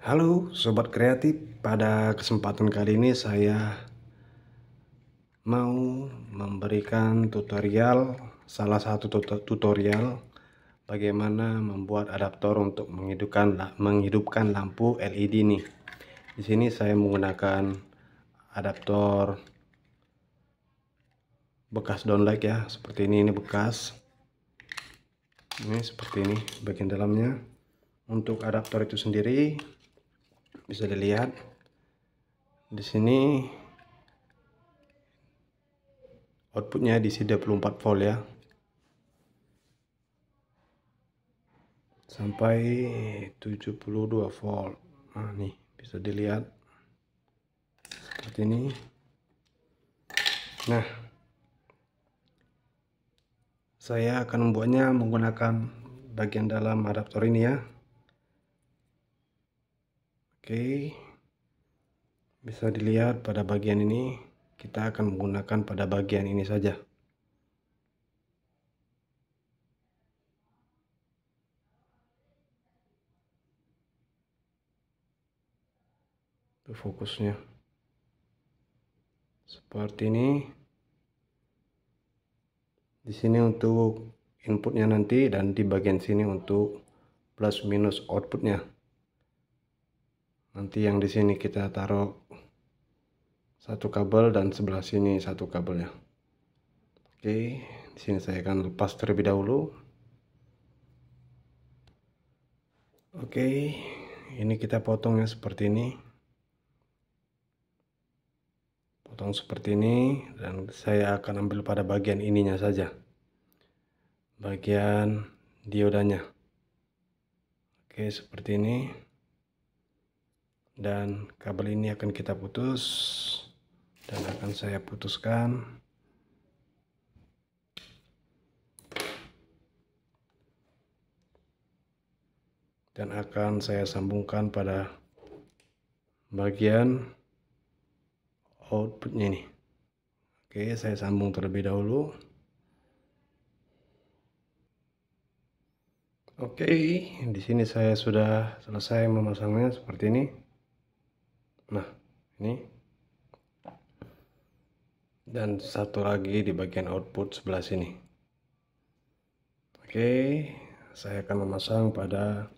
Halo sobat kreatif, pada kesempatan kali ini saya mau memberikan tutorial salah satu tutorial bagaimana membuat adaptor untuk menghidupkan menghidupkan lampu LED nih. Di sini saya menggunakan adaptor bekas downlight ya, seperti ini ini bekas. Ini seperti ini bagian dalamnya. Untuk adaptor itu sendiri bisa dilihat di sini outputnya di sini 24 volt ya sampai 72 volt nah nih bisa dilihat seperti ini nah saya akan membuatnya menggunakan bagian dalam adaptor ini ya Oke. Bisa dilihat pada bagian ini kita akan menggunakan pada bagian ini saja. fokusnya. Seperti ini. Di sini untuk inputnya nanti dan di bagian sini untuk plus minus outputnya nanti yang di sini kita taruh satu kabel dan sebelah sini satu kabel ya. oke di sini saya akan lepas terlebih dahulu oke ini kita potongnya seperti ini potong seperti ini dan saya akan ambil pada bagian ininya saja bagian diodanya oke seperti ini dan kabel ini akan kita putus dan akan saya putuskan dan akan saya sambungkan pada bagian outputnya ini oke saya sambung terlebih dahulu oke di sini saya sudah selesai memasangnya seperti ini nah ini dan satu lagi di bagian output sebelah sini oke saya akan memasang pada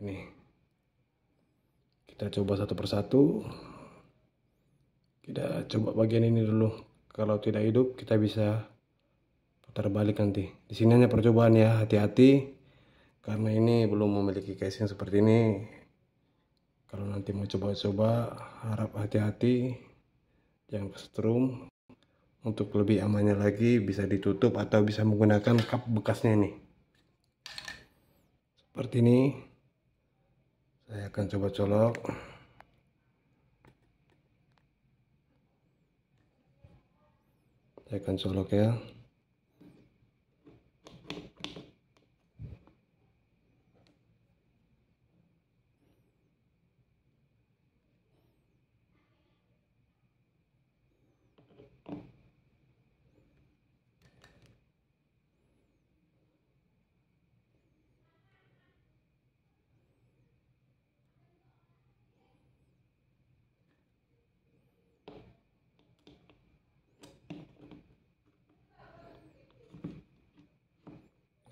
ini kita coba satu persatu kita coba bagian ini dulu kalau tidak hidup kita bisa putar balik nanti di sini hanya percobaan ya hati-hati karena ini belum memiliki casing seperti ini kalau nanti mau coba-coba harap hati-hati jangan kesetrum untuk lebih amannya lagi bisa ditutup atau bisa menggunakan kap bekasnya nih seperti ini saya akan coba colok saya akan colok ya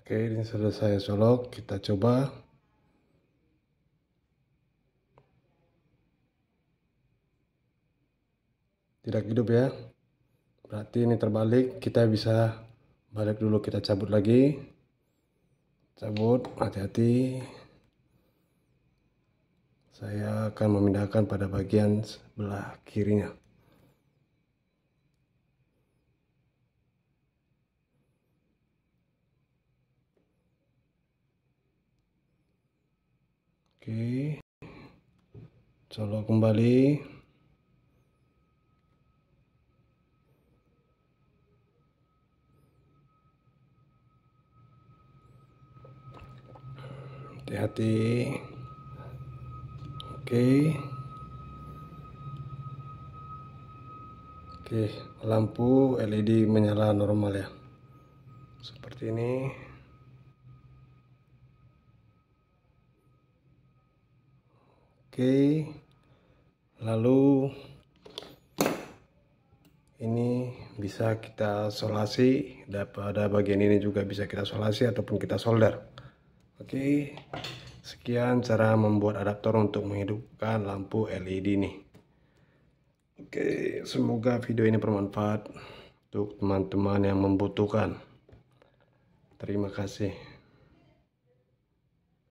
Oke, ini sudah saya colok. Kita coba. Tidak hidup ya. Berarti ini terbalik. Kita bisa balik dulu. Kita cabut lagi. Cabut. Hati-hati. Saya akan memindahkan pada bagian sebelah kirinya. Oke. Colok kembali. Hati-hati. Oke. Oke, lampu LED menyala normal ya. Seperti ini. Oke. Lalu ini bisa kita solasi pada bagian ini juga bisa kita solasi ataupun kita solder. Oke. Sekian cara membuat adaptor untuk menghidupkan lampu LED ini. Oke, semoga video ini bermanfaat untuk teman-teman yang membutuhkan. Terima kasih.